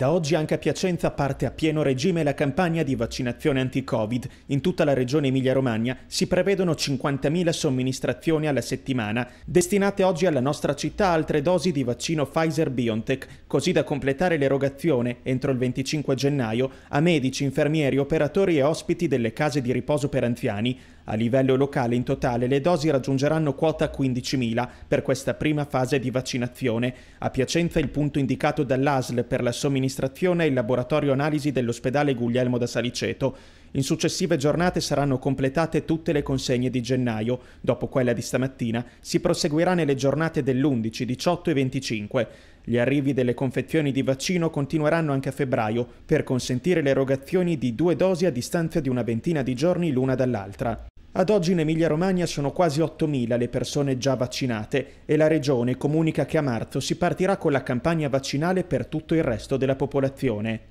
Da oggi anche a Piacenza parte a pieno regime la campagna di vaccinazione anti-Covid. In tutta la regione Emilia-Romagna si prevedono 50.000 somministrazioni alla settimana, destinate oggi alla nostra città altre dosi di vaccino Pfizer-BioNTech, così da completare l'erogazione entro il 25 gennaio a medici, infermieri, operatori e ospiti delle case di riposo per anziani. A livello locale in totale le dosi raggiungeranno quota 15.000 per questa prima fase di vaccinazione. A Piacenza il punto indicato dall'ASL per la somministrazione amministrazione il laboratorio analisi dell'ospedale Guglielmo da Saliceto. In successive giornate saranno completate tutte le consegne di gennaio. Dopo quella di stamattina si proseguirà nelle giornate dell'11, 18 e 25. Gli arrivi delle confezioni di vaccino continueranno anche a febbraio per consentire l'erogazione di due dosi a distanza di una ventina di giorni l'una dall'altra. Ad oggi in Emilia-Romagna sono quasi 8.000 le persone già vaccinate e la regione comunica che a marzo si partirà con la campagna vaccinale per tutto il resto della popolazione.